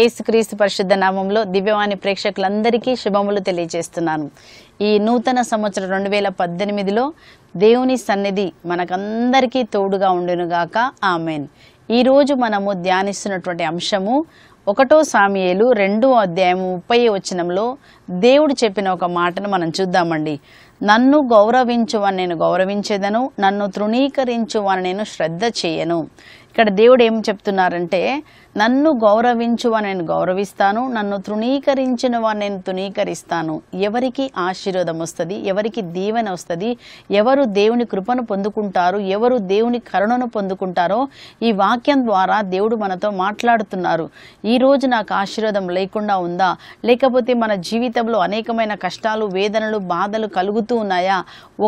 ఏసుక్రీస్తు పరిశుద్ధ నామంలో దివ్యవాణి ప్రేక్షకులందరికీ శుభములు తెలియజేస్తున్నాను ఈ నూతన సంవత్సరం రెండు వేల పద్దెనిమిదిలో దేవుని సన్నిధి మనకందరికీ తోడుగా ఉండునుగాక ఆమెన్ ఈరోజు మనము ధ్యానిస్తున్నటువంటి అంశము ఒకటో సామియేలు రెండో అధ్యాయం ముప్పై వచనంలో దేవుడు చెప్పిన ఒక మాటను మనం చూద్దామండి నన్ను గౌరవించువని నేను గౌరవించేదను నన్ను తృణీకరించువని నేను శ్రద్ధ చేయను ఇక్కడ దేవుడు ఏం చెప్తున్నారంటే నన్ను గౌరవించు నేను గౌరవిస్తాను నన్ను తృణీకరించిన నేను తృణీకరిస్తాను ఎవరికి ఆశీర్వాదం వస్తుంది ఎవరికి దీవెన వస్తుంది ఎవరు దేవుని కృపను పొందుకుంటారు ఎవరు దేవుని కరుణను పొందుకుంటారో ఈ వాక్యం ద్వారా దేవుడు మనతో మాట్లాడుతున్నారు ఈరోజు నాకు ఆశీర్వాదం లేకుండా ఉందా లేకపోతే మన జీవితంలో అనేకమైన కష్టాలు వేదనలు బాధలు కలుగుతూ ఉన్నాయా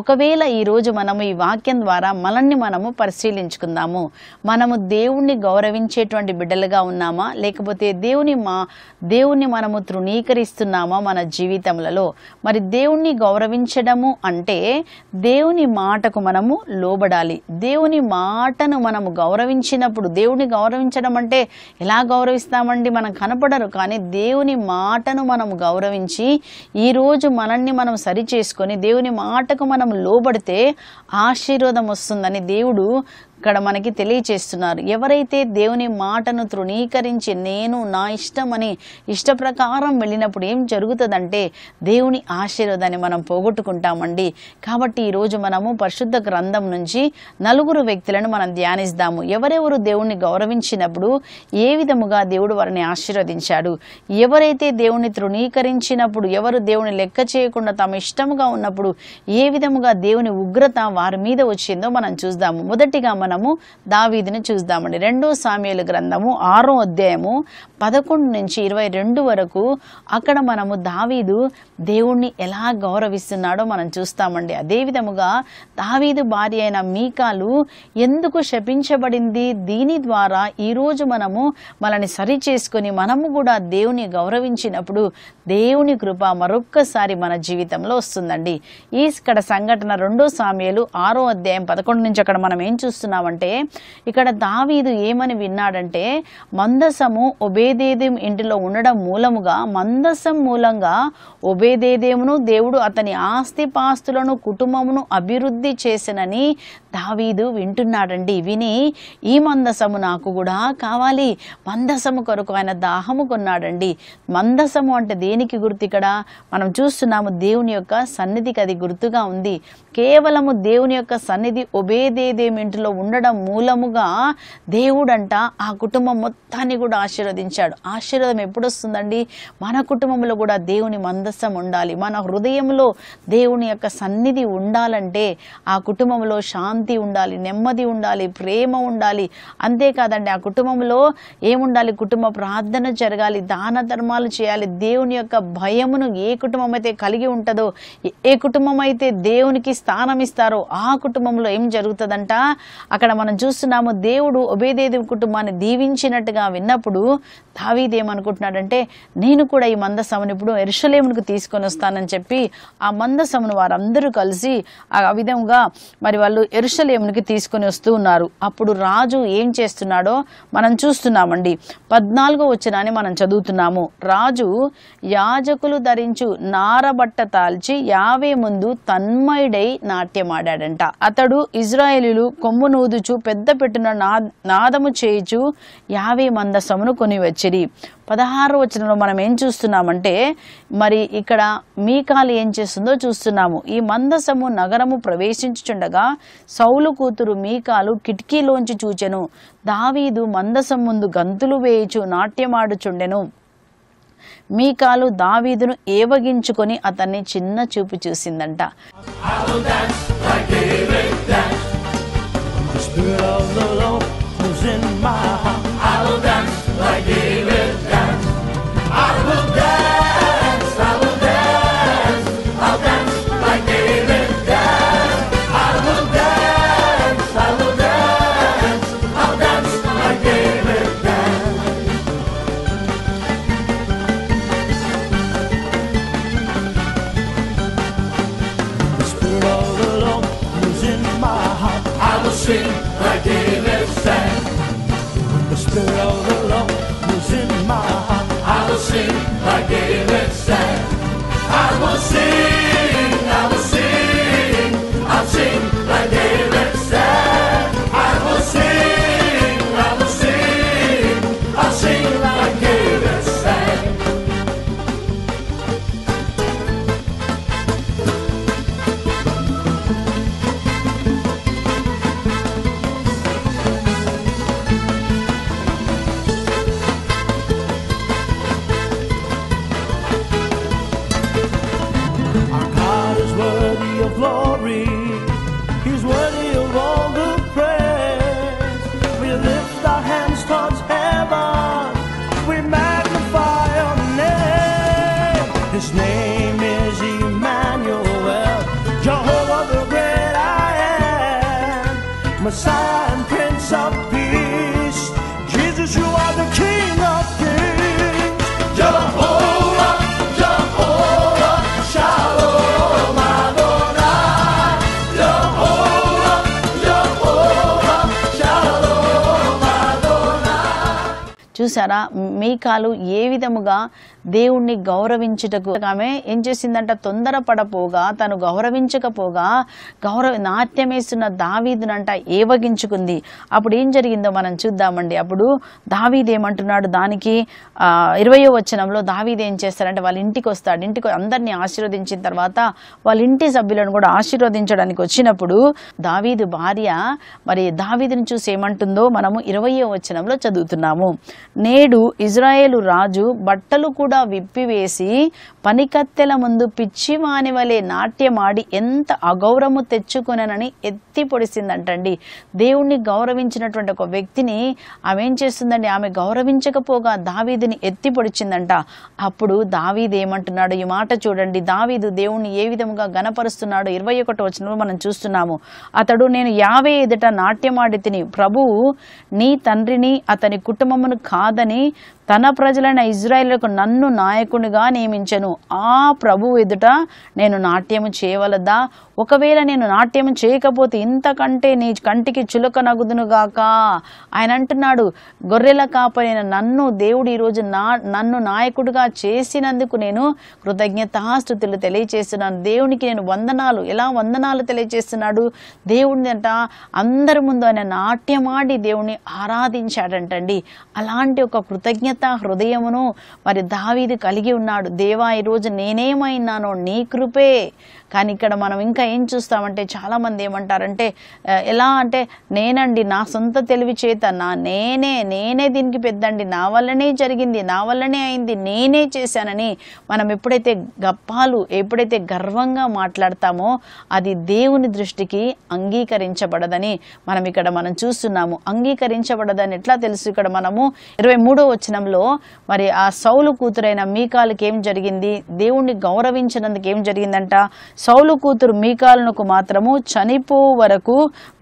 ఒకవేళ ఈరోజు మనము ఈ వాక్యం ద్వారా మనల్ని మనము పరిశీలించుకుందాము మనము దేవుణ్ణి గౌరవించేటువంటి బిడ్డలుగా వారముగా ఉన్నామా లేకపోతే దేవుని మా దేవుణ్ణి మనము తృణీకరిస్తున్నామా మన జీవితములలో మరి దేవుణ్ణి గౌరవించడము అంటే దేవుని మాటకు మనము లోబడాలి దేవుని మాటను మనము గౌరవించినప్పుడు దేవుని గౌరవించడం అంటే ఎలా గౌరవిస్తామండి మనం కనపడరు కానీ దేవుని మాటను మనము గౌరవించి ఈరోజు మనల్ని మనం సరి చేసుకొని దేవుని మాటకు మనం లోబడితే ఆశీర్వాదం వస్తుందని దేవుడు ఇక్కడ మనకి తెలియచేస్తున్నారు ఎవరైతే దేవుని మాటను తృణీకరించి నేను నా అని ఇష్ట ప్రకారం వెళ్ళినప్పుడు ఏం జరుగుతుందంటే దేవుని ఆశీర్వాదాన్ని మనం పోగొట్టుకుంటామండి కాబట్టి ఈరోజు మనము పరిశుద్ధ గ్రంథం నుంచి నలుగురు వ్యక్తులను మనం ధ్యానిస్తాము ఎవరెవరు దేవుణ్ణి గౌరవించినప్పుడు ఏ విధముగా దేవుడు వారిని ఆశీర్వదించాడు ఎవరైతే దేవుణ్ణి తృణీకరించినప్పుడు ఎవరు దేవుని లెక్క చేయకుండా తమ ఇష్టముగా ఉన్నప్పుడు ఏ విధముగా దేవుని ఉగ్రత వారి మీద వచ్చిందో మనం చూద్దాము మొదటిగా మనము దావీదిని చూద్దామండి రెండో సామ్యుల గ్రంథము ఆరో అధ్యాయము పదకొండు నుంచి ఇరవై రెండు వరకు అక్కడ మనము దావీదు దేవుణ్ణి ఎలా గౌరవిస్తున్నాడో మనం చూస్తామండి అదే విధముగా దావీదు భార్య అయిన మీకాలు ఎందుకు శపించబడింది దీని ద్వారా ఈరోజు మనము మనని సరి చేసుకొని మనము కూడా దేవుని గౌరవించినప్పుడు దేవుని కృప మరొక్కసారి మన జీవితంలో వస్తుందండి ఈ ఇక్కడ సంఘటన రెండో సామ్యాలు ఆరో అధ్యాయం పదకొండు నుంచి అక్కడ మనం ఏం చూస్తున్నాం చూస్తున్నామంటే ఇక్కడ దావీదు ఏమని విన్నాడంటే మందసము ఒబేదేదేం ఇంటిలో ఉండడం మూలముగా మందసం మూలంగా ఒబేదేదేమును దేవుడు అతని ఆస్తి పాస్తులను కుటుంబమును అభివృద్ధి చేసినని దావీదు వింటున్నాడండి విని ఈ మందసము నాకు కూడా కావాలి మందసము కొరకు ఆయన దాహము కొన్నాడండి మందసము అంటే దేనికి గుర్తు ఇక్కడ మనం చూస్తున్నాము దేవుని యొక్క సన్నిధికి అది గుర్తుగా ఉంది కేవలము దేవుని యొక్క సన్నిధి ఒబేదేదేమింటిలో ఉన్న ఉండడం మూలముగా దేవుడంట ఆ కుటుంబం మొత్తాన్ని కూడా ఆశీర్వదించాడు ఆశీర్వాదం ఎప్పుడు వస్తుందండి మన కుటుంబంలో కూడా దేవుని మందస్సం ఉండాలి మన హృదయంలో దేవుని యొక్క సన్నిధి ఉండాలంటే ఆ కుటుంబంలో శాంతి ఉండాలి నెమ్మది ఉండాలి ప్రేమ ఉండాలి అంతేకాదండి ఆ కుటుంబంలో ఏముండాలి కుటుంబ ప్రార్థన జరగాలి దాన ధర్మాలు చేయాలి దేవుని యొక్క భయమును ఏ కుటుంబం అయితే కలిగి ఉంటుందో ఏ కుటుంబం అయితే దేవునికి స్థానం ఇస్తారో ఆ కుటుంబంలో ఏం జరుగుతుందంట అక్కడ మనం చూస్తున్నాము దేవుడు ఒబేదేవి కుటుంబాన్ని దీవించినట్టుగా విన్నప్పుడు దావీదేమనుకుంటున్నాడంటే నేను కూడా ఈ మందసమును ఇప్పుడు ఎరుషలేమునికి తీసుకొని వస్తానని చెప్పి ఆ మందసమును వారందరూ కలిసి ఆ విధంగా మరి వాళ్ళు ఎరుషలేమునికి తీసుకొని వస్తూ ఉన్నారు అప్పుడు రాజు ఏం చేస్తున్నాడో మనం చూస్తున్నామండి పద్నాలుగో వచ్చినాన్ని మనం చదువుతున్నాము రాజు యాజకులు ధరించు నారబట్ట తాల్చి యావే ముందు తన్మయుడై నాట్యమాడాడంట అతడు ఇజ్రాయేలీలు కొమ్మును ఊదుచు పెద్ద పెట్టిన నా నాదము చేయుచు యాభై మందసమును కొని వచ్చిరి పదహారు వచనంలో మనం ఏం చూస్తున్నామంటే మరి ఇక్కడ మీకాలు ఏం చేస్తుందో చూస్తున్నాము ఈ మందసము నగరము ప్రవేశించుచుండగా సౌలు కూతురు మీకాలు కిటికీలోంచి చూచెను దావీదు మందసం ముందు గంతులు వేయుచు నాట్యమాడుచుండెను మీకాలు దావీదును ఏవగించుకొని అతన్ని చిన్న చూపు చూసిందంట Girl, the Lord is in my heart. I will dance like this. sing like David said, When the Spirit of the Lord moves in my heart, I will sing like David said. I will sing. Pod's చూసారా మీ కాలు ఏ విధముగా దేవుణ్ణి గౌరవించుటకు ఆమె ఏం చేసిందంట తొందర పడపోగా తను గౌరవించకపోగా గౌరవ నాట్యం వేస్తున్న దావీదునంట ఏవగించుకుంది అప్పుడు ఏం జరిగిందో మనం చూద్దామండి అప్పుడు దావీదు ఏమంటున్నాడు దానికి ఇరవయో వచనంలో దావీద్ ఏం చేస్తారంటే వాళ్ళ ఇంటికి వస్తాడు ఇంటికి అందరినీ ఆశీర్వదించిన తర్వాత వాళ్ళ ఇంటి సభ్యులను కూడా ఆశీర్వదించడానికి వచ్చినప్పుడు దావీదు భార్య మరి దావీదుని చూసి ఏమంటుందో మనము ఇరవయో వచనంలో చదువుతున్నాము నేడు ఇజ్రాయేలు రాజు బట్టలు కూడా కూడా విప్పివేసి పనికత్తెల ముందు పిచ్చివాని వలె నాట్యమాడి ఎంత అగౌరవము తెచ్చుకునేనని ఎత్తి పొడిసిందంటండి దేవుణ్ణి గౌరవించినటువంటి ఒక వ్యక్తిని ఆమె ఏం చేస్తుందండి ఆమె గౌరవించకపోగా దావీదిని ఎత్తి పొడిచిందంట అప్పుడు దావీది ఏమంటున్నాడు ఈ మాట చూడండి దావీదు దేవుణ్ణి ఏ విధముగా గనపరుస్తున్నాడు ఇరవై ఒకటి వచనంలో మనం చూస్తున్నాము అతడు నేను యావే ఎదుట నాట్యమాడి తిని ప్రభువు నీ తండ్రిని అతని కుటుంబమును కాదని తన ప్రజలైన ఇజ్రాయేళ్లకు నన్ను నాయకునిగా నియమించను ఆ ప్రభువు ఎదుట నేను నాట్యము చేయవలదా ఒకవేళ నేను నాట్యం చేయకపోతే ఇంతకంటే నీ కంటికి చులక నగుదునుగాక ఆయన అంటున్నాడు గొర్రెల కాపలైన నన్ను దేవుడు ఈరోజు నా నన్ను నాయకుడిగా చేసినందుకు నేను కృతజ్ఞతాస్థుతులు తెలియచేస్తున్నాను దేవునికి నేను వందనాలు ఎలా వందనాలు తెలియచేస్తున్నాడు దేవుడిని అంట అందరి ముందు ఆయన నాట్యమాడి దేవుణ్ణి ఆరాధించాడంటండి అలాంటి ఒక కృతజ్ఞత హృదయమును మరి దావీది కలిగి ఉన్నాడు దేవా ఈరోజు నేనేమైనానో నీ కృపే కానీ ఇక్కడ మనం ఇంకా ఏం చూస్తామంటే చాలామంది ఏమంటారంటే ఎలా అంటే నేనండి నా సొంత తెలివి చేత నా నేనే నేనే దీనికి పెద్దండి నా వల్లనే జరిగింది నా వల్లనే అయింది నేనే చేశానని మనం ఎప్పుడైతే గప్పాలు ఎప్పుడైతే గర్వంగా మాట్లాడతామో అది దేవుని దృష్టికి అంగీకరించబడదని మనం ఇక్కడ మనం చూస్తున్నాము అంగీకరించబడదని ఎట్లా తెలుసు ఇక్కడ మనము ఇరవై మూడో వచనంలో మరి ఆ సౌలు కూతురైన మీకాలకి ఏం జరిగింది దేవుణ్ణి గౌరవించినందుకు ఏం జరిగిందంట సౌలు కూతురు మీకాలునకు మాత్రము చనిపో వరకు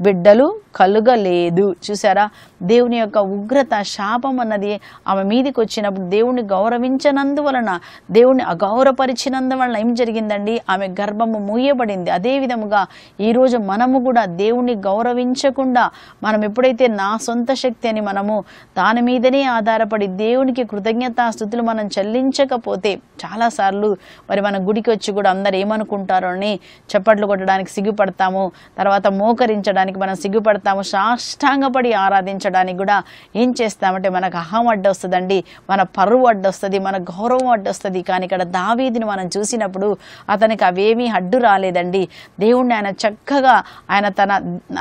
బిడ్డలు కలుగలేదు చూసారా దేవుని యొక్క ఉగ్రత శాపం అన్నది ఆమె మీదికి వచ్చినప్పుడు దేవుని గౌరవించనందువలన దేవుని అగౌరవపరిచినందువలన ఏం జరిగిందండి ఆమె గర్భము మూయబడింది అదే విధముగా ఈరోజు మనము కూడా దేవుని గౌరవించకుండా మనం ఎప్పుడైతే నా సొంత శక్తి అని మనము దాని మీదనే ఆధారపడి దేవునికి కృతజ్ఞతాస్థుతులు మనం చెల్లించకపోతే చాలాసార్లు మరి మన గుడికి వచ్చి కూడా అందరు ఏమనుకుంటారో దేవుణ్ణి చప్పట్లు కొట్టడానికి సిగ్గుపడతాము తర్వాత మోకరించడానికి మనం సిగ్గుపడతాము సాష్టాంగపడి ఆరాధించడానికి కూడా ఏం చేస్తామంటే మనకు అహం అడ్డొస్తుందండి మన పరువు అడ్డొస్తుంది మన గౌరవం అడ్డొస్తుంది కానీ ఇక్కడ దావీదిని మనం చూసినప్పుడు అతనికి అవేమీ అడ్డు రాలేదండి దేవుణ్ణి ఆయన చక్కగా ఆయన తన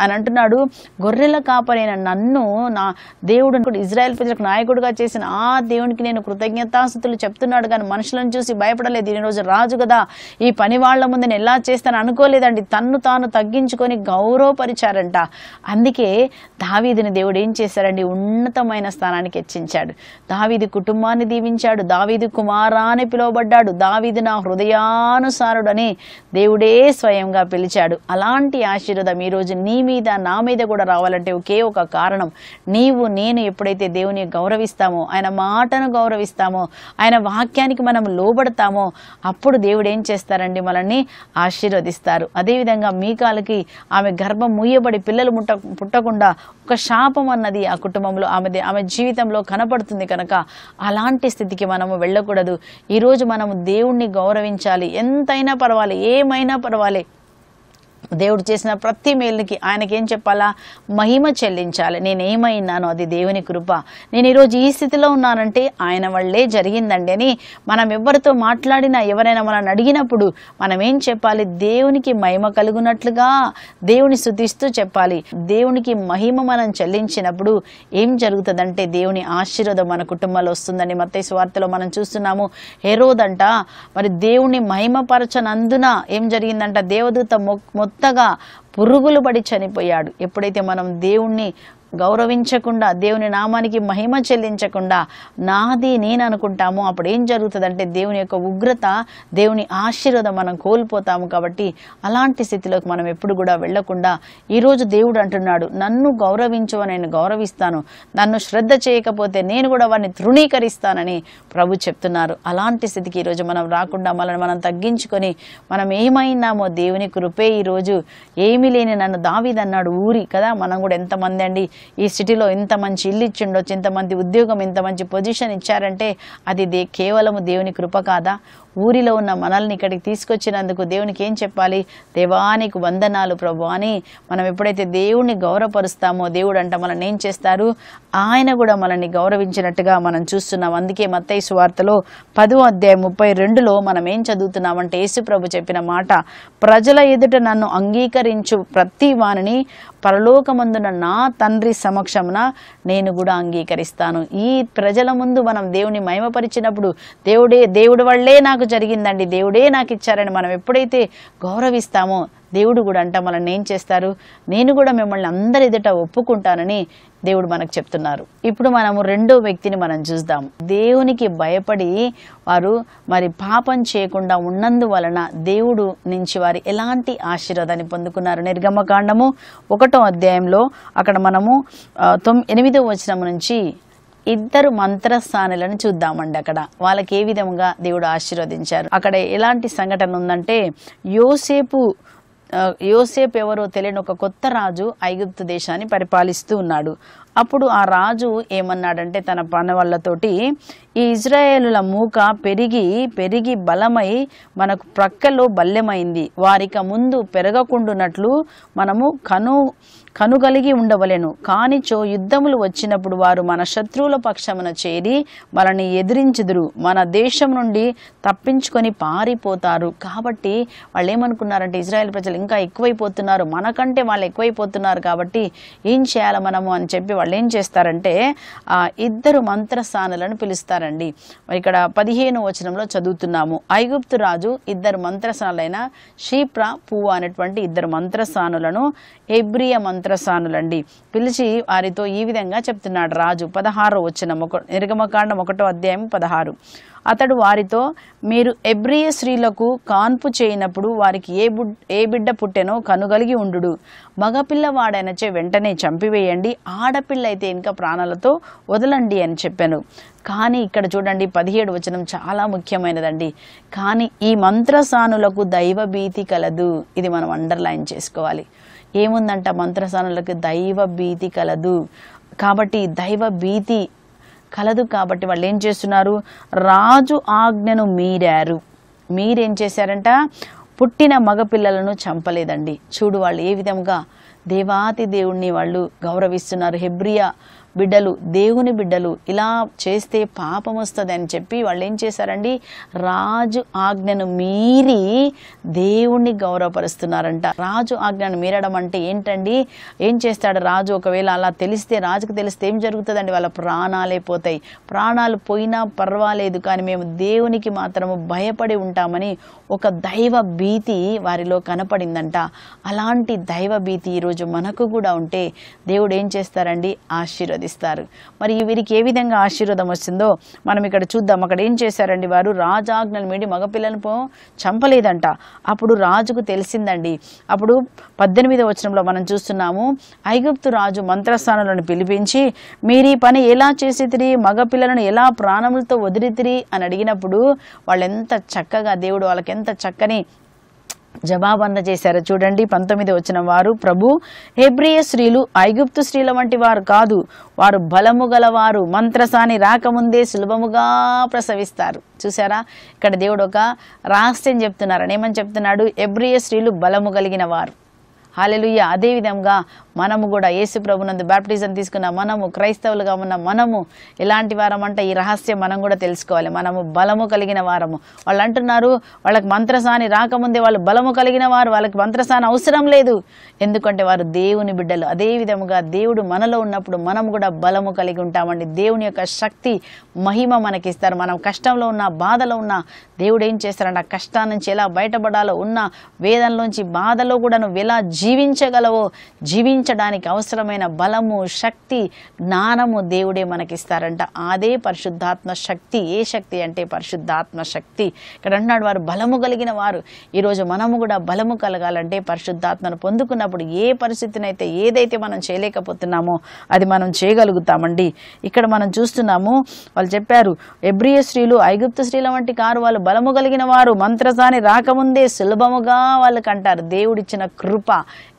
ఆయన అంటున్నాడు గొర్రెల కాపరైన నన్ను నా దేవుడు ఇజ్రాయెల్ ప్రజలకు నాయకుడిగా చేసిన ఆ దేవునికి నేను కృతజ్ఞతాస్థుతులు చెప్తున్నాడు కానీ మనుషులను చూసి భయపడలేదు ఈరోజు రాజు కదా ఈ పని వాళ్ళ ముందు నేను ఎలా చేస్తాను అనుకోలేదండి తన్ను తాను తగ్గించుకొని గౌరవపరిచారంట అందుకే దావీదిని దేవుడు ఏం చేశారండి ఉన్నతమైన స్థానానికి హెచ్చించాడు దావీది కుటుంబాన్ని దీవించాడు దావీది కుమారా అని పిలువబడ్డాడు దావీది నా హృదయానుసారుడని దేవుడే స్వయంగా పిలిచాడు అలాంటి ఆశీర్వాదం ఈరోజు నీ మీద నా మీద కూడా రావాలంటే ఒకే ఒక కారణం నీవు నేను ఎప్పుడైతే దేవుని గౌరవిస్తామో ఆయన మాటను గౌరవిస్తామో ఆయన వాక్యానికి మనం లోబడతామో అప్పుడు దేవుడు ఏం చేస్తారండి మనల్ని ఆశీర్వదిస్తారు అదేవిధంగా మీకాలకి ఆమె గర్భం మూయబడి పిల్లలు ముట్ట పుట్టకుండా ఒక శాపం అన్నది ఆ కుటుంబంలో ఆమెది ఆమె జీవితంలో కనపడుతుంది కనుక అలాంటి స్థితికి మనము వెళ్ళకూడదు ఈరోజు మనము దేవుణ్ణి గౌరవించాలి ఎంతైనా పర్వాలి ఏమైనా పర్వాలే దేవుడు చేసిన ప్రతి మేలుకి ఆయనకేం చెప్పాలా మహిమ చెల్లించాలి నేనేమైనానో అది దేవుని కృప నేను ఈరోజు ఈ స్థితిలో ఉన్నానంటే ఆయన వల్లే జరిగిందండి అని మనం ఎవరితో మాట్లాడినా ఎవరైనా మనల్ని అడిగినప్పుడు మనం ఏం చెప్పాలి దేవునికి మహిమ కలుగునట్లుగా దేవుని శుతిస్తూ చెప్పాలి దేవునికి మహిమ మనం చెల్లించినప్పుడు ఏం జరుగుతుందంటే దేవుని ఆశీర్వాదం మన కుటుంబాలు వస్తుందని మత్తే స్వార్థలో మనం చూస్తున్నాము హెరోదంట మరి దేవుని మహిమపరచనందున ఏం జరిగిందంట దేవదూత మొ కొత్తగా పురుగులు పడి చనిపోయాడు ఎప్పుడైతే మనం దేవుణ్ణి గౌరవించకుండా దేవుని నామానికి మహిమ చెల్లించకుండా నాది నేను అనుకుంటాము అప్పుడు ఏం జరుగుతుందంటే దేవుని యొక్క ఉగ్రత దేవుని ఆశీర్వాదం మనం కోల్పోతాము కాబట్టి అలాంటి స్థితిలోకి మనం ఎప్పుడు కూడా వెళ్లకుండా ఈరోజు దేవుడు అంటున్నాడు నన్ను గౌరవించు నేను గౌరవిస్తాను నన్ను శ్రద్ధ చేయకపోతే నేను కూడా వారిని తృణీకరిస్తానని ప్రభు చెప్తున్నారు అలాంటి స్థితికి ఈరోజు మనం రాకుండా మనల్ని మనం తగ్గించుకొని మనం ఏమైనామో దేవుని కృపే ఈరోజు ఏమీ లేని నన్ను దావిదన్నాడు ఊరి కదా మనం కూడా ఎంతమంది అండి ఈ సిటీలో ఇంత మంచి ఇల్లు ఇచ్చిండొచ్చు ఇంతమంది ఉద్యోగం ఇంత మంచి పొజిషన్ ఇచ్చారంటే అది దే కేవలము దేవుని కృప కాదా ఊరిలో ఉన్న మనల్ని ఇక్కడికి తీసుకొచ్చినందుకు దేవునికి ఏం చెప్పాలి దేవానికి వందనాలు ప్రభు అని మనం ఎప్పుడైతే దేవుణ్ణి గౌరవపరుస్తామో దేవుడు అంట మనల్ని ఏం చేస్తారు ఆయన కూడా మనల్ని గౌరవించినట్టుగా మనం చూస్తున్నాం అందుకే మత్తయ్య వార్తలో పదో అధ్యాయం ముప్పై రెండులో మనం ఏం చదువుతున్నామంటే యేసు ప్రభు చెప్పిన మాట ప్రజల ఎదుట నన్ను అంగీకరించు ప్రతి వానిని పరలోకమందున నా తండ్రి సమక్షమున నేను కూడా అంగీకరిస్తాను ఈ ప్రజల ముందు మనం దేవుని మహిమపరిచినప్పుడు దేవుడే దేవుడి వల్లే నాకు జరిగిందండి దేవుడే నాకు ఇచ్చారని మనం ఎప్పుడైతే గౌరవిస్తామో దేవుడు కూడా అంట మనల్ని ఏం చేస్తారు నేను కూడా మిమ్మల్ని అందరి ఎదుట ఒప్పుకుంటానని దేవుడు మనకు చెప్తున్నారు ఇప్పుడు మనము రెండో వ్యక్తిని మనం చూద్దాం దేవునికి భయపడి వారు మరి పాపం చేయకుండా ఉన్నందువలన దేవుడు నుంచి వారు ఎలాంటి ఆశీర్వాదాన్ని పొందుకున్నారు నిర్గమకాండము ఒకటో అధ్యాయంలో అక్కడ మనము తొమ్మి ఎనిమిదో వచనం నుంచి ఇద్దరు మంత్రస్థానులను చూద్దామండి అక్కడ వాళ్ళకి ఏ విధంగా దేవుడు ఆశీర్వదించారు అక్కడ ఎలాంటి సంఘటన ఉందంటే యోసేపు యోసేపు ఎవరో తెలియని ఒక కొత్త రాజు ఐగుప్తు దేశాన్ని పరిపాలిస్తూ ఉన్నాడు అప్పుడు ఆ రాజు ఏమన్నాడంటే తన పనవళ్ళతోటి ఈ ఇజ్రాయేలుల మూక పెరిగి పెరిగి బలమై మనకు ప్రక్కలో బల్యమైంది వారిక ముందు పెరగకుండునట్లు మనము కను కనుగలిగి ఉండవలేను కానిచో యుద్ధములు వచ్చినప్పుడు వారు మన శత్రువుల పక్షమున చేరి మనని ఎదిరించుదురు మన దేశం నుండి తప్పించుకొని పారిపోతారు కాబట్టి వాళ్ళు ఏమనుకున్నారంటే ఇజ్రాయెల్ ప్రజలు ఇంకా ఎక్కువైపోతున్నారు మనకంటే వాళ్ళు ఎక్కువైపోతున్నారు కాబట్టి ఏం చేయాలి మనము అని చెప్పి వాళ్ళు ఏం చేస్తారంటే ఇద్దరు మంత్రస్థానులను పిలుస్తారండి ఇక్కడ పదిహేను వచనంలో చదువుతున్నాము ఐగుప్తు రాజు ఇద్దరు మంత్రస్థానులైన షీప్ర పువ్వ అనేటువంటి ఇద్దరు మంత్రస్థానులను ఎబ్రియ మంత్రస్థానులండి పిలిచి వారితో ఈ విధంగా చెప్తున్నాడు రాజు పదహారో వచ్చిన ఒక నిర్గమకాండం ఒకటో అధ్యాయం పదహారు అతడు వారితో మీరు ఎబ్రియ స్త్రీలకు కాన్పు చేయనప్పుడు వారికి ఏ బుడ్ ఏ బిడ్డ పుట్టెనో కనుగలిగి ఉండు మగపిల్లవాడైనచే వెంటనే చంపివేయండి ఆడపిల్ల అయితే ఇంకా ప్రాణాలతో వదలండి అని చెప్పాను కానీ ఇక్కడ చూడండి పదిహేడు వచనం చాలా ముఖ్యమైనదండి కానీ ఈ మంత్రసానులకు దైవభీతి కలదు ఇది మనం అండర్లైన్ చేసుకోవాలి ఏముందంట మంత్రసానులకు దైవ భీతి కలదు కాబట్టి దైవ భీతి కలదు కాబట్టి వాళ్ళు ఏం చేస్తున్నారు రాజు ఆజ్ఞను మీరారు మీరేం చేశారంట పుట్టిన మగపిల్లలను చంపలేదండి చూడు వాళ్ళు ఏ విధంగా దేవాతి దేవుణ్ణి వాళ్ళు గౌరవిస్తున్నారు హెబ్రియా బిడ్డలు దేవుని బిడ్డలు ఇలా చేస్తే పాపం వస్తుంది అని చెప్పి వాళ్ళు ఏం చేశారండి రాజు ఆజ్ఞను మీరి దేవుణ్ణి గౌరవపరుస్తున్నారంట రాజు ఆజ్ఞను మీరడం అంటే ఏంటండి ఏం చేస్తాడు రాజు ఒకవేళ అలా తెలిస్తే రాజుకు తెలిస్తే ఏం జరుగుతుందండి వాళ్ళ ప్రాణాలే పోతాయి ప్రాణాలు పోయినా పర్వాలేదు కానీ మేము దేవునికి మాత్రము భయపడి ఉంటామని ఒక దైవ భీతి వారిలో కనపడిందంట అలాంటి దైవ భీతి ఈరోజు మనకు కూడా ఉంటే దేవుడు ఏం చేస్తారండి ఆశీర్వది ఆశీర్వదిస్తారు మరి వీరికి ఏ విధంగా ఆశీర్వాదం వచ్చిందో మనం ఇక్కడ చూద్దాం అక్కడ ఏం చేశారండి వారు రాజాజ్ఞలు మీడి మగపిల్లలను చంపలేదంట అప్పుడు రాజుకు తెలిసిందండి అప్పుడు పద్దెనిమిది వచనంలో మనం చూస్తున్నాము ఐగుప్తు రాజు మంత్రస్థానంలో పిలిపించి మీరు ఈ పని ఎలా చేసితిరి మగపిల్లలను ఎలా ప్రాణములతో వదిలితిరి అని అడిగినప్పుడు వాళ్ళు ఎంత చక్కగా దేవుడు వాళ్ళకి ఎంత చక్కని జవాబు అందజేశారు చూడండి పంతొమ్మిది వచ్చిన వారు ప్రభు హెబ్రియ స్త్రీలు ఐగుప్తు స్త్రీల వంటి వారు కాదు వారు బలము గలవారు మంత్రసాని రాకముందే సులభముగా ప్రసవిస్తారు చూసారా ఇక్కడ దేవుడు ఒక రహస్యం చెప్తున్నారని ఏమని చెప్తున్నాడు హెబ్రియ స్త్రీలు బలము కలిగిన వారు హాలెలుయ్య అదేవిధంగా మనము కూడా యేసు ప్రభునందు బ్యాప్టిజం తీసుకున్న మనము క్రైస్తవులుగా ఉన్న మనము ఎలాంటి వారం అంటే ఈ రహస్యం మనం కూడా తెలుసుకోవాలి మనము బలము కలిగిన వారము వాళ్ళు అంటున్నారు వాళ్ళకి మంత్రసాని రాకముందే వాళ్ళు బలము కలిగిన వారు వాళ్ళకి మంత్రసాని అవసరం లేదు ఎందుకంటే వారు దేవుని బిడ్డలు అదే విధముగా దేవుడు మనలో ఉన్నప్పుడు మనం కూడా బలము కలిగి ఉంటామండి దేవుని యొక్క శక్తి మహిమ మనకి ఇస్తారు మనం కష్టంలో ఉన్న బాధలో ఉన్న దేవుడు ఏం చేస్తారంటే ఆ కష్టాల నుంచి ఎలా బయటపడాలో ఉన్న వేదనలోంచి బాధలో కూడా నువ్వు ఎలా జీవించగలవో జీవించ జయించడానికి అవసరమైన బలము శక్తి జ్ఞానము దేవుడే మనకిస్తారంట అదే పరిశుద్ధాత్మ శక్తి ఏ శక్తి అంటే పరిశుద్ధాత్మ శక్తి ఇక్కడ అంటున్నాడు వారు బలము కలిగిన వారు ఈరోజు మనము కూడా బలము కలగాలంటే పరిశుద్ధాత్మను పొందుకున్నప్పుడు ఏ పరిస్థితినైతే ఏదైతే మనం చేయలేకపోతున్నామో అది మనం చేయగలుగుతామండి ఇక్కడ మనం చూస్తున్నాము వాళ్ళు చెప్పారు ఎబ్రియ స్త్రీలు ఐగుప్త స్త్రీల వంటి కారు వాళ్ళు బలము కలిగిన వారు మంత్రసాని రాకముందే సులభముగా వాళ్ళకంటారు దేవుడిచ్చిన కృప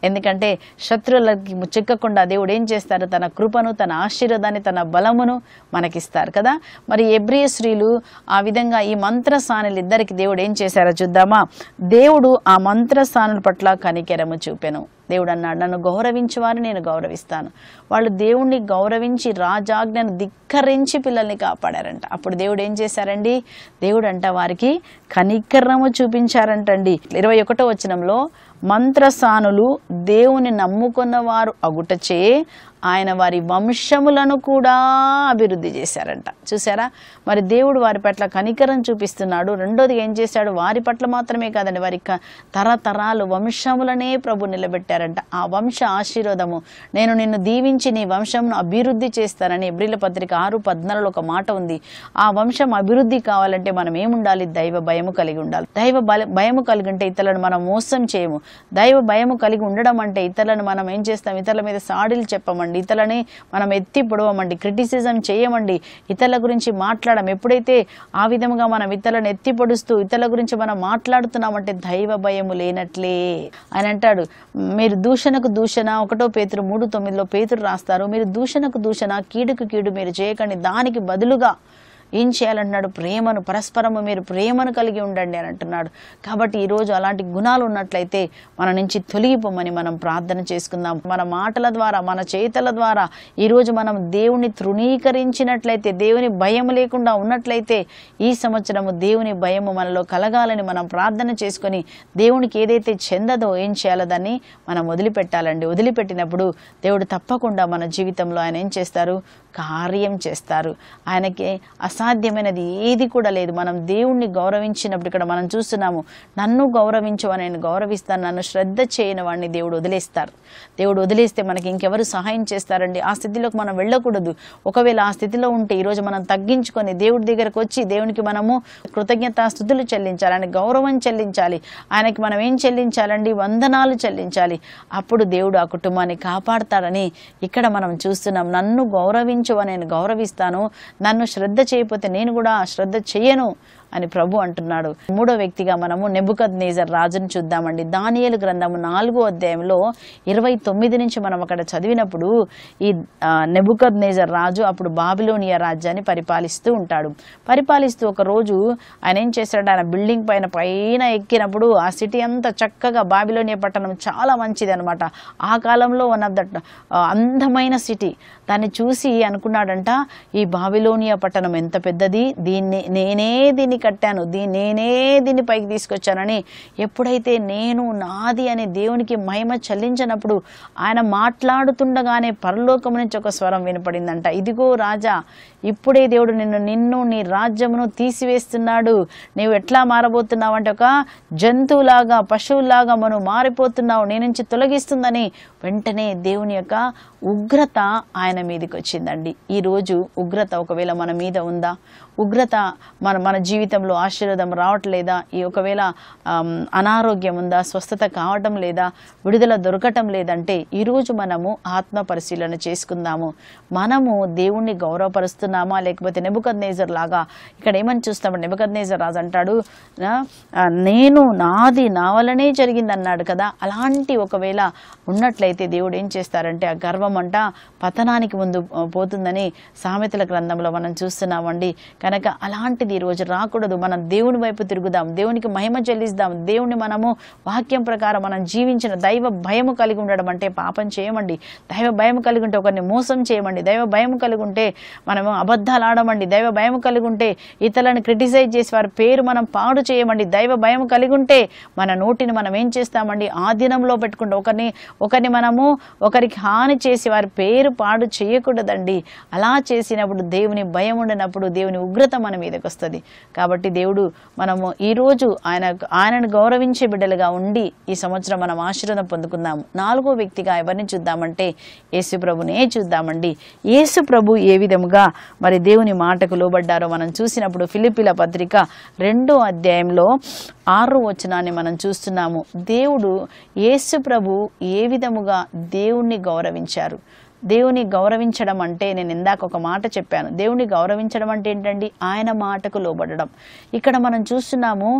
ఎందుకంటే శత్రువులకి ముచ్చెక్కకుండా దేవుడు ఏం చేస్తారు తన కృపను తన ఆశీర్వాదాన్ని తన బలమును మనకిస్తారు కదా మరి ఎబ్రియ స్త్రీలు ఆ విధంగా ఈ మంత్రసానులు ఇద్దరికి దేవుడు ఏం చేశారో చూద్దామా దేవుడు ఆ మంత్రసానుల పట్ల కనికెరము చూపెను దేవుడు అన్నాడు నన్ను గౌరవించేవారిని నేను గౌరవిస్తాను వాళ్ళు దేవుణ్ణి గౌరవించి రాజాజ్ఞను ధిక్కరించి పిల్లల్ని కాపాడారంట అప్పుడు దేవుడు ఏం చేశారండి దేవుడు అంట వారికి కనికరము చూపించారంటండి ఇరవై ఒకటో వచనంలో మంత్రసానులు దేవుని నమ్ముకున్న వారు అగుటచే ఆయన వారి వంశములను కూడా అభివృద్ధి చేశారంట చూసారా మరి దేవుడు వారి పట్ల కనికరం చూపిస్తున్నాడు రెండోది ఏం చేశాడు వారి పట్ల మాత్రమే కాదండి వారి తరతరాలు వంశములనే ప్రభు నిలబెట్టారంట ఆ వంశ ఆశీర్వదము నేను నిన్ను దీవించి నీ వంశంను అభివృద్ధి చేస్తానని ఎబ్రిల పత్రిక ఆరు పద్నాలుగులో ఒక మాట ఉంది ఆ వంశం అభివృద్ధి కావాలంటే మనం ఏముండాలి దైవ భయము కలిగి ఉండాలి దైవ భయము కలిగి ఉంటే ఇతరులను మనం మోసం చేయము దైవ భయము కలిగి ఉండడం అంటే ఇతరులను మనం ఏం చేస్తాం ఇతరుల మీద సాడీలు చెప్పమంటే చేయమండి ఇతరులని మనం ఎత్తి పొడవమండి క్రిటిసిజం చేయమండి ఇతరుల గురించి మాట్లాడడం ఎప్పుడైతే ఆ విధంగా మనం ఇతరులను ఎత్తి పొడుస్తూ ఇతరుల గురించి మనం మాట్లాడుతున్నామంటే దైవ భయము లేనట్లే ఆయన అంటాడు మీరు దూషణకు దూషణ ఒకటో పేతురు మూడు తొమ్మిదిలో పేతురు రాస్తారు మీరు దూషణకు దూషణ కీడుకు కీడు మీరు చేయకండి దానికి బదులుగా ఏం చేయాలంటున్నాడు ప్రేమను పరస్పరము మీరు ప్రేమను కలిగి ఉండండి అని అంటున్నాడు కాబట్టి ఈరోజు అలాంటి గుణాలు ఉన్నట్లయితే మన నుంచి తొలగిపోమని మనం ప్రార్థన చేసుకుందాం మన మాటల ద్వారా మన చేతల ద్వారా ఈరోజు మనం దేవుని తృణీకరించినట్లయితే దేవుని భయం లేకుండా ఉన్నట్లయితే ఈ సంవత్సరము దేవుని భయము మనలో కలగాలని మనం ప్రార్థన చేసుకొని దేవునికి ఏదైతే చెందదో ఏం చేయాలో దాన్ని మనం వదిలిపెట్టాలండి వదిలిపెట్టినప్పుడు దేవుడు తప్పకుండా మన జీవితంలో ఆయన ఏం చేస్తారు కార్యం చేస్తారు ఆయనకి అస అసాధ్యమైనది ఏది కూడా లేదు మనం దేవుణ్ణి గౌరవించినప్పుడు ఇక్కడ మనం చూస్తున్నాము నన్ను గౌరవించు నేను గౌరవిస్తాను నన్ను శ్రద్ధ చేయని వాడిని దేవుడు వదిలేస్తారు దేవుడు వదిలేస్తే మనకి ఇంకెవరు సహాయం చేస్తారండి ఆ స్థితిలోకి మనం వెళ్ళకూడదు ఒకవేళ ఆ స్థితిలో ఉంటే ఈరోజు మనం తగ్గించుకొని దేవుడి దగ్గరకు వచ్చి దేవునికి మనము కృతజ్ఞతాస్థుతులు చెల్లించాలి ఆయన గౌరవం చెల్లించాలి ఆయనకి మనం ఏం చెల్లించాలండి వందనాలు చెల్లించాలి అప్పుడు దేవుడు ఆ కుటుంబాన్ని కాపాడతాడని ఇక్కడ మనం చూస్తున్నాం నన్ను గౌరవించు నేను గౌరవిస్తాను నన్ను శ్రద్ధ చేయ లేకపోతే నేను కూడా శ్రద్ధ చేయను అని ప్రభు అంటున్నాడు మూడో వ్యక్తిగా మనము నెబుకద్ నేజర్ రాజును చూద్దామండి దానియలు గ్రంథము నాలుగో అధ్యాయంలో ఇరవై తొమ్మిది నుంచి మనం అక్కడ చదివినప్పుడు ఈ నెబుకద్ నేజర్ రాజు అప్పుడు బాబిలోనియా రాజ్యాన్ని పరిపాలిస్తూ ఉంటాడు పరిపాలిస్తూ ఒక రోజు ఆయన ఏం చేశాడు ఆయన బిల్డింగ్ పైన పైన ఎక్కినప్పుడు ఆ సిటీ అంతా చక్కగా బాబిలోనియా పట్టణం చాలా మంచిది అనమాట ఆ కాలంలో వన్ ఆఫ్ ద అందమైన సిటీ దాన్ని చూసి అనుకున్నాడంట ఈ బాబిలోనియా పట్టణం ఎంత పెద్దది దీన్ని నేనే దీన్ని కట్టాను దీ నేనే దీన్ని పైకి తీసుకొచ్చానని ఎప్పుడైతే నేను నాది అనే దేవునికి మహిమ చెల్లించినప్పుడు ఆయన మాట్లాడుతుండగానే పరలోకం నుంచి ఒక స్వరం వినపడిందంట ఇదిగో రాజా ఇప్పుడే దేవుడు నిన్ను నిన్ను నీ రాజ్యమును తీసివేస్తున్నాడు నీవు ఎట్లా మారబోతున్నావు అంటే ఒక జంతువులాగా పశువులాగా మనం మారిపోతున్నావు నీ నుంచి తొలగిస్తుందని వెంటనే దేవుని యొక్క ఉగ్రత ఆయన మీదకి వచ్చిందండి ఈరోజు ఉగ్రత ఒకవేళ మన మీద ఉందా ఉగ్రత మన మన జీవితంలో ఆశీర్వాదం రావట్లేదా ఈ ఒకవేళ అనారోగ్యం ఉందా స్వస్థత కావటం లేదా విడుదల దొరకటం లేదంటే ఈరోజు మనము ఆత్మ పరిశీలన చేసుకుందాము మనము దేవుణ్ణి గౌరవపరుస్తున్నాం చూస్తున్నామా లేకపోతే నెబుకద్ నేజర్ లాగా ఇక్కడ ఏమని చూస్తామండి నెబుకద్ నేజర్ రాజు అంటాడు నేను నాది నా వల్లనే జరిగింది అన్నాడు కదా అలాంటి ఒకవేళ ఉన్నట్లయితే దేవుడు ఏం చేస్తారంటే ఆ గర్వం అంట పతనానికి ముందు పోతుందని సామెతల గ్రంథంలో మనం చూస్తున్నామండి కనుక అలాంటిది ఈరోజు రాకూడదు మనం దేవుని వైపు తిరుగుదాం దేవునికి మహిమ చెల్లిస్తాం దేవుని మనము వాక్యం ప్రకారం మనం జీవించిన దైవ భయము కలిగి ఉండడం అంటే పాపం చేయమండి దైవ భయం కలిగి ఉంటే ఒకరిని మోసం చేయమండి దైవ భయం కలిగి ఉంటే మనము అబద్ధాలు ఆడమండి దైవ భయం కలిగి ఉంటే ఇతరులను క్రిటిసైజ్ చేసి వారి పేరు మనం పాడు చేయమండి దైవ భయం కలిగి ఉంటే మన నోటిని మనం ఏం చేస్తామండి ఆధీనంలో పెట్టుకుంటే ఒకరిని ఒకరిని మనము ఒకరికి హాని చేసి వారి పేరు పాడు చేయకూడదండి అలా చేసినప్పుడు దేవుని భయం ఉండనప్పుడు దేవుని ఉగ్రత మన మీదకి వస్తుంది కాబట్టి దేవుడు మనము ఈరోజు ఆయన ఆయనను గౌరవించే బిడ్డలుగా ఉండి ఈ సంవత్సరం మనం ఆశీర్వాదం పొందుకుందాము నాలుగో వ్యక్తిగా ఎవరిని చూద్దామంటే యేసు ప్రభునే చూద్దామండి యేసు ప్రభు ఏ విధముగా మరి దేవుని మాటకు లోబడ్డారో మనం చూసినప్పుడు ఫిలిపిల పత్రిక రెండో అధ్యాయంలో ఆరు వచనాన్ని మనం చూస్తున్నాము దేవుడు యేసు ప్రభు ఏ విధముగా దేవుణ్ణి గౌరవించారు దేవుని గౌరవించడం అంటే నేను ఇందాక ఒక మాట చెప్పాను దేవుని గౌరవించడం అంటే ఏంటండి ఆయన మాటకు లోబడడం ఇక్కడ మనం చూస్తున్నాము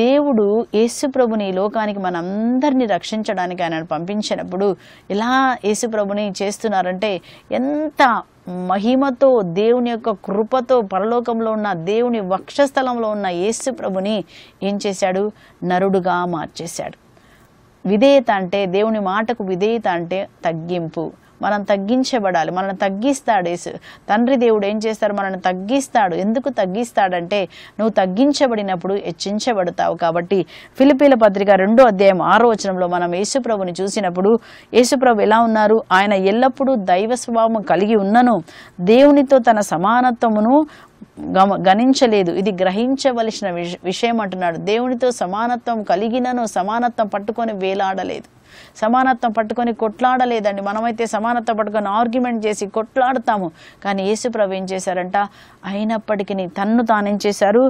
దేవుడు యేసుప్రభుని లోకానికి మనందరినీ రక్షించడానికి ఆయన పంపించినప్పుడు ఎలా యేసుప్రభుని చేస్తున్నారంటే ఎంత మహిమతో దేవుని యొక్క కృపతో పరలోకంలో ఉన్న దేవుని వక్షస్థలంలో ఉన్న యేసు ప్రభుని ఏం చేశాడు నరుడుగా మార్చేశాడు విధేయత అంటే దేవుని మాటకు విధేయత అంటే తగ్గింపు మనం తగ్గించబడాలి మనల్ని తగ్గిస్తాడు యేసు తండ్రి దేవుడు ఏం చేస్తారు మనల్ని తగ్గిస్తాడు ఎందుకు తగ్గిస్తాడంటే నువ్వు తగ్గించబడినప్పుడు హెచ్చించబడతావు కాబట్టి ఫిలిపీల పత్రిక రెండో అధ్యాయం ఆరో వచనంలో మనం యేసుప్రభుని చూసినప్పుడు యేసుప్రభు ఎలా ఉన్నారు ఆయన ఎల్లప్పుడూ దైవ స్వభావం కలిగి ఉన్నను దేవునితో తన సమానత్వమును గమ గణించలేదు ఇది గ్రహించవలసిన విష విషయం అంటున్నాడు దేవునితో సమానత్వం కలిగినను సమానత్వం పట్టుకొని వేలాడలేదు సమానత్వం పట్టుకొని కొట్లాడలేదండి మనమైతే సమానత్వం పట్టుకొని ఆర్గ్యుమెంట్ చేసి కొట్లాడతాము కానీ ప్రభు ఏం చేశారంట అయినప్పటికీ తన్ను తానేం చేశారు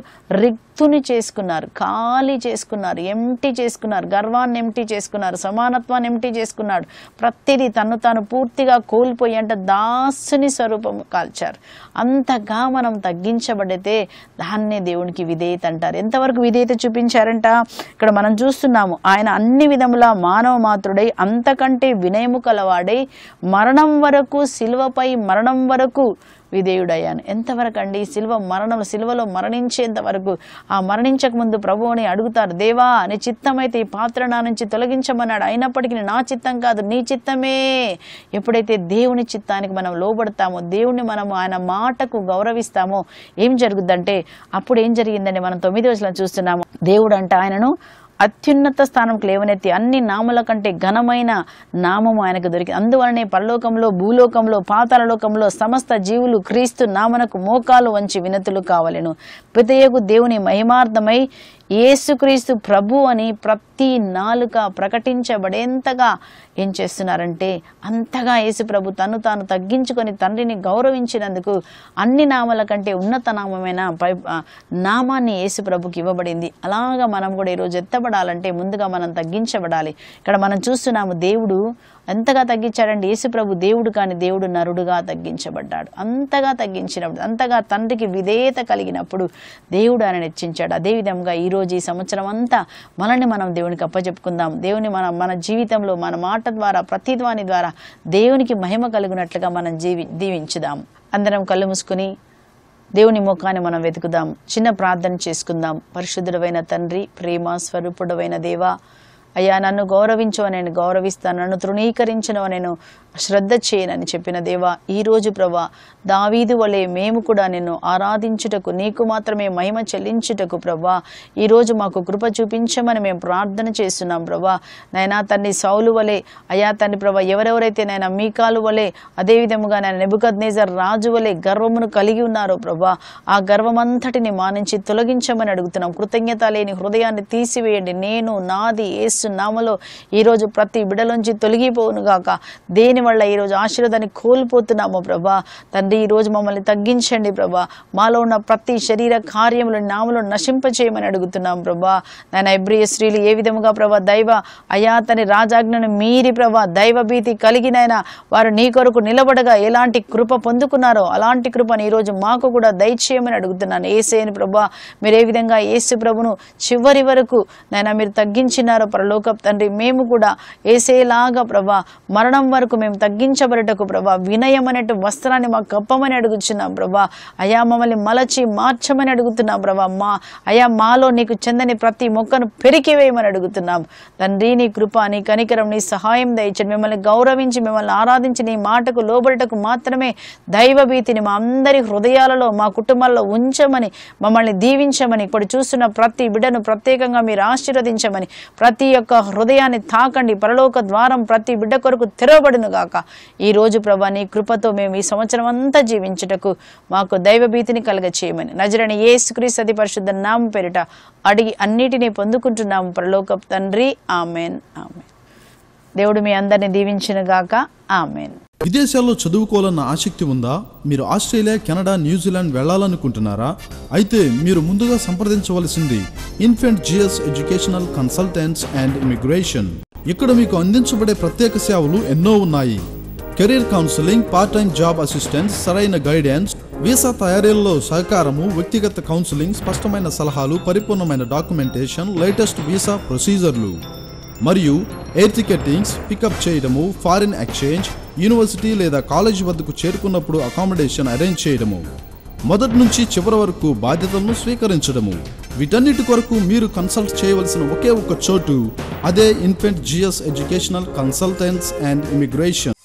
రిక్తుని చేసుకున్నారు ఖాళీ చేసుకున్నారు ఎంటీ చేసుకున్నారు గర్వాన్ని ఎంటీ చేసుకున్నారు సమానత్వాన్ని ఎంటీ చేసుకున్నాడు ప్రతిదీ తను తాను పూర్తిగా కోల్పోయి అంటే దాసుని స్వరూపం కాల్చారు అంతగా మనం తగ్గించబడితే దాన్నే దేవునికి విధేయత అంటారు ఎంతవరకు విధేయత చూపించారంట ఇక్కడ మనం చూస్తున్నాము ఆయన అన్ని విధముల మానవ మాత్రుడై అంతకంటే వినయము కలవాడై మరణం వరకు శిల్వపై మరణం వరకు విధేయుడయ్యాను ఎంతవరకు అండి శిల్వ మరణం శిల్వలో మరణించేంత వరకు ఆ మరణించక ముందు ప్రభు అని అడుగుతారు దేవా నీ చిత్తమైతే ఈ పాత్ర నా నుంచి తొలగించమన్నాడు అయినప్పటికీ నా చిత్తం కాదు నీ చిత్తమే ఎప్పుడైతే దేవుని చిత్తానికి మనం లోబడతామో దేవుణ్ణి మనం ఆయన మాటకు గౌరవిస్తామో ఏం జరుగుద్దంటే అప్పుడు ఏం జరిగిందండి మనం తొమ్మిది రోజులను చూస్తున్నాము దేవుడు అంటే ఆయనను అత్యున్నత స్థానంకు లేవనెత్తి అన్ని నామల కంటే ఘనమైన నామము ఆయనకు దొరికింది అందువలనే పరలోకంలో భూలోకంలో పాతాలలోకంలో సమస్త జీవులు క్రీస్తు నామనకు మోకాలు వంచి వినతులు కావలను పితయకు దేవుని మహిమార్థమై ఏసుక్రీస్తు ప్రభు అని ప్రతి నాలుక ప్రకటించబడేంతగా ఏం చేస్తున్నారంటే అంతగా యేసు ప్రభు తను తాను తగ్గించుకొని తండ్రిని గౌరవించినందుకు అన్ని నామల కంటే ఉన్నత నామమైన పై నామాన్ని యేసు ప్రభుకి ఇవ్వబడింది అలాగా మనం కూడా ఈరోజు ఎత్తబడాలంటే ముందుగా మనం తగ్గించబడాలి ఇక్కడ మనం చూస్తున్నాము దేవుడు ఎంతగా తగ్గించాడంటే యేసుప్రభు దేవుడు కాని దేవుడు నరుడుగా తగ్గించబడ్డాడు అంతగా తగ్గించినప్పుడు అంతగా తండ్రికి విధేయత కలిగినప్పుడు దేవుడు ఆయన హెచ్చించాడు అదేవిధంగా ఈరోజు ఈ సంవత్సరం అంతా మనల్ని మనం దేవునికి అప్పచెప్పుకుందాం దేవుని మన మన జీవితంలో మన మాట ద్వారా ప్రతిధ్వాని ద్వారా దేవునికి మహిమ కలిగినట్లుగా మనం జీవి దీవించుదాం అందరం కళ్ళు మూసుకుని దేవుని ముఖాన్ని మనం వెతుకుదాం చిన్న ప్రార్థన చేసుకుందాం పరిశుద్ధుడమైన తండ్రి ప్రేమ స్వరూపుడమైన దేవా అయ్యా నన్ను గౌరవించవ నేను గౌరవిస్తాను నన్ను తృణీకరించను నేను శ్రద్ధ చేయనని చెప్పిన దేవా ఈరోజు ప్రభా దావీదు వలె మేము కూడా నిన్ను ఆరాధించుటకు నీకు మాత్రమే మహిమ చెల్లించుటకు ప్రభా ఈరోజు మాకు కృప చూపించమని మేము ప్రార్థన చేస్తున్నాం ప్రభా నైనా తన్ని సౌలు వలె అయా తన్ని ప్రభా ఎవరెవరైతే నైనా మీకాలు వలె అదేవిధముగా నేను నెబుకద్నేజర్ రాజు వలె గర్వమును కలిగి ఉన్నారో ప్రభా ఆ గర్వమంతటిని మానించి తొలగించమని అడుగుతున్నాం కృతజ్ఞత లేని హృదయాన్ని తీసివేయండి నేను నాది ఏసు నామలో ఈరోజు ప్రతి బిడలోంచి తొలగిపోవును గాక దేనివల్ల ఈరోజు ఆశీర్వాదాన్ని కోల్పోతున్నాము ప్రభా తన తండ్రి ఈరోజు మమ్మల్ని తగ్గించండి ప్రభా మాలో ఉన్న ప్రతి శరీర కార్యములు నామలో నశింపచేయమని అడుగుతున్నాం ప్రభా నాయన ఎబ్రియ స్త్రీలు ఏ విధముగా ప్రభా దైవ అయాతని రాజాజ్ఞను మీరి ప్రభా దైవభీతి కలిగినైనా వారు నీ కొరకు నిలబడగా ఎలాంటి కృప పొందుకున్నారో అలాంటి కృపను ఈరోజు మాకు కూడా దయచేయమని అడుగుతున్నాను ఏసేని ప్రభా మీరు ఏ విధంగా ఏసు ప్రభును చివరి వరకు నైనా మీరు తగ్గించినారో పరలోక తండ్రి మేము కూడా ఏసేలాగా ప్రభా మరణం వరకు మేము తగ్గించబడటకు ప్రభా వినయం అనేటు వస్త్రాన్ని మాకు కప్పమని అడుగుచున్నాం ప్రభా అయా మమ్మల్ని మలచి మార్చమని అడుగుతున్నాం ప్రభా మా అయా మాలో నీకు చెందని ప్రతి మొక్కను పెరికివేయమని అడుగుతున్నాం తండ్రి నీ కృప నీ కనికరం నీ సహాయం దయచండి మిమ్మల్ని గౌరవించి మిమ్మల్ని ఆరాధించి నీ మాటకు లోబడటకు మాత్రమే దైవభీతిని మా అందరి హృదయాలలో మా కుటుంబాల్లో ఉంచమని మమ్మల్ని దీవించమని ఇప్పుడు చూస్తున్న ప్రతి బిడ్డను ప్రత్యేకంగా మీరు ఆశీర్వదించమని ప్రతి ఒక్క హృదయాన్ని తాకండి పరలోక ద్వారం ప్రతి బిడ్డ కొరకు తెరవబడును గాక రోజు ప్రభా నీ కృపతో మేము ఈ సంవత్సరం అంతా అంతా జీవించుటకు మాకు దైవభీతిని కలగ చేయమని నజరని ఏ సుక్రీసతి పరిశుద్ధ నామం పేరిట అడిగి అన్నిటినీ పొందుకుంటున్నాము ప్రలోక తండ్రి ఆమెన్ ఆమెన్ దేవుడు మీ అందరిని గాక ఆమెన్ విదేశాల్లో చదువుకోవాలన్న ఆసక్తి ఉందా మీరు ఆస్ట్రేలియా కెనడా న్యూజిలాండ్ వెళ్ళాలనుకుంటున్నారా అయితే మీరు ముందుగా సంప్రదించవలసింది infant GS educational consultants and immigration ఇక్కడ మీకు అందించబడే ప్రత్యేక సేవలు ఎన్నో ఉన్నాయి career counselling part time job assistants సరైన గైడెన్స్ వీసా తయారీల్లో సహకారము వ్యక్తిగత కౌన్సిలింగ్ స్పష్టమైన సలహాలు పరిపూర్ణమైన డాక్యుమెంటేషన్ లేటెస్ట్ వీసా ప్రొసీజర్లు మరియు ఎయిర్ టికెట్టింగ్స్ పికప్ చేయడము ఫారిన్ ఎక్స్చేంజ్ యూనివర్సిటీ లేదా కాలేజ్ వద్దకు చేరుకున్నప్పుడు అకామిడేషన్ అరేంజ్ చేయడము మొదటి నుంచి చివరి వరకు బాధ్యతలను స్వీకరించడము వీటన్నిటి కొరకు మీరు కన్సల్ట్ చేయవలసిన ఒకే ఒక చోటు అదే infant GS educational consultants and immigration